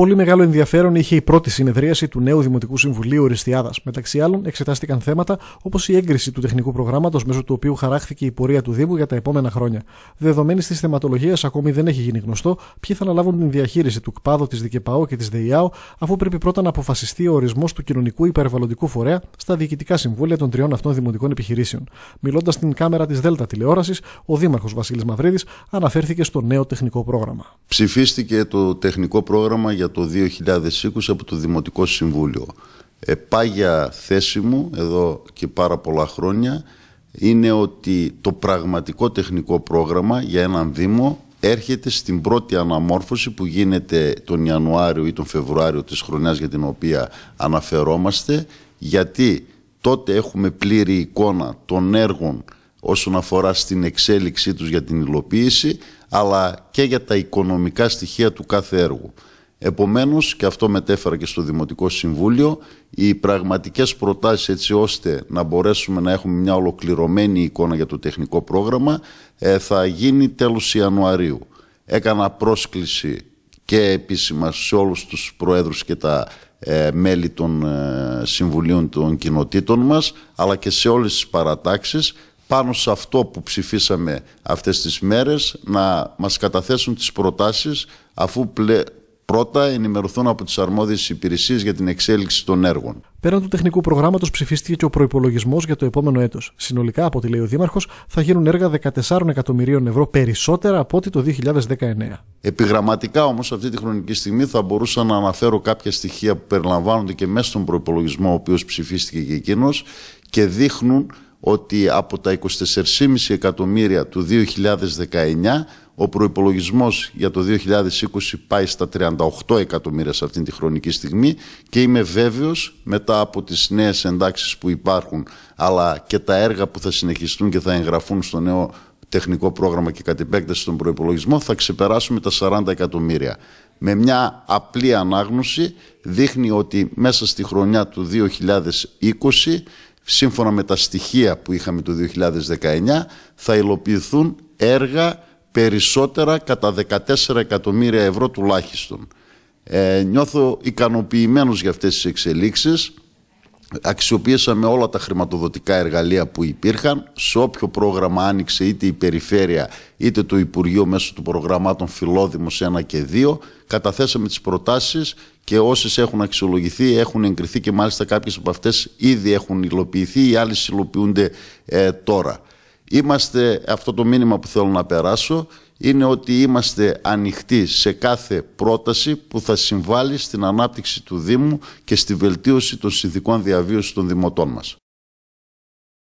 πολύ μεγάλο ενδιαφέρον είχε η πρώτη συνεδρίαση του νέου Δημοτικού Συμβουλίου Οριστιάδα. Μεταξύ άλλων, εξετάστηκαν θέματα όπως η έγκριση του τεχνικού προγράμματος μέσω του οποίου χαράχθηκε η πορεία του Δήμου για τα επόμενα χρόνια. Δεδομένης της θεματολογίας, ακόμη δεν έχει γίνει γνωστό ποιοι θα αναλάβουν την διαχείριση του ΚΠΑΔΟ, της ΔΚΠΑΟ και της ΔΕΙΑΟ, αφού πρέπει πρώτα να αποφασιστεί ο ορισμός του κοινωνικού υπερβαλλοντικού φορέα στα διοικητικά συμβούλια των τριών αυτών δημοτικών επιχειρήσεων. Μιλώντας στην κάμερα της ΔΕΛΤΑ τηλεόρασης, ο Δήμαρχος Βασίλης Μαυρίδης αναφέρθηκε στο νέο τεχνικό πρόγραμμα. Ψηφίστηκε το τεχνικό πρόγραμμα για το 2020 από το Δημοτικό Συμβούλιο. Επάγια θέση μου εδώ και πάρα πολλά χρόνια είναι ότι το πραγματικό τεχνικό πρόγραμμα για έναν Δήμο έρχεται στην πρώτη αναμόρφωση που γίνεται τον Ιανουάριο ή τον Φεβρουάριο της χρονιάς για την οποία αναφερόμαστε γιατί τότε έχουμε πλήρη εικόνα των έργων όσον αφορά στην εξέλιξή τους για την υλοποίηση αλλά και για τα οικονομικά στοιχεία του κάθε έργου. Επομένως, και αυτό μετέφερα και στο Δημοτικό Συμβούλιο, οι πραγματικές προτάσεις έτσι ώστε να μπορέσουμε να έχουμε μια ολοκληρωμένη εικόνα για το τεχνικό πρόγραμμα ε, θα γίνει τέλος Ιανουαρίου. Έκανα πρόσκληση και επίσημα σε όλους τους προέδρους και τα ε, μέλη των ε, συμβουλίων των κοινοτήτων μας, αλλά και σε όλες τις παρατάξεις, πάνω σε αυτό που ψηφίσαμε αυτές τις μέρες, να μας καταθέσουν τις προτάσεις, αφού πρώτα ενημερωθούν από τις αρμόδιες υπηρεσίες για την εξέλιξη των έργων. Πέραν του τεχνικού προγράμματος, ψηφίστηκε και ο προπολογισμό για το επόμενο έτος. Συνολικά, από ό,τι λέει ο Δήμαρχος, θα γίνουν έργα 14 εκατομμυρίων ευρώ περισσότερα από ό,τι το 2019. Επιγραμματικά όμως, αυτή τη χρονική στιγμή θα μπορούσα να αναφέρω κάποια στοιχεία που περιλαμβάνονται και μέσα στον προπολογισμό, ο οποίος ψηφίστηκε και εκείνος και δείχνουν ότι από τα 24,5 εκατομμύρια του 2019 ο προπολογισμό για το 2020 πάει στα 38 εκατομμύρια σε αυτήν τη χρονική στιγμή και είμαι βέβαιος μετά από τις νέες εντάξεις που υπάρχουν αλλά και τα έργα που θα συνεχιστούν και θα εγγραφούν στο νέο τεχνικό πρόγραμμα και κατ' επέκταση στον προπολογισμό θα ξεπεράσουμε τα 40 εκατομμύρια. Με μια απλή ανάγνωση δείχνει ότι μέσα στη χρονιά του 2020 σύμφωνα με τα στοιχεία που είχαμε το 2019 θα υλοποιηθούν έργα περισσότερα κατά 14 εκατομμύρια ευρώ τουλάχιστον. Ε, νιώθω ικανοποιημένος για αυτές τις εξελίξεις. Αξιοποίησαμε όλα τα χρηματοδοτικά εργαλεία που υπήρχαν σε όποιο πρόγραμμα άνοιξε είτε η Περιφέρεια είτε το Υπουργείο μέσω του προγραμμάτων Φιλόδημος 1 και 2 καταθέσαμε τις προτάσεις και όσες έχουν αξιολογηθεί έχουν εγκριθεί και μάλιστα κάποιες από αυτές ήδη έχουν υλοποιηθεί οι άλλες υλοποιούνται ε, τώρα. Είμαστε, αυτό το μήνυμα που θέλω να περάσω είναι ότι είμαστε ανοιχτοί σε κάθε πρόταση που θα συμβάλλει στην ανάπτυξη του Δήμου και στη βελτίωση των συνθηκών διαβίωσης των δημοτών μας.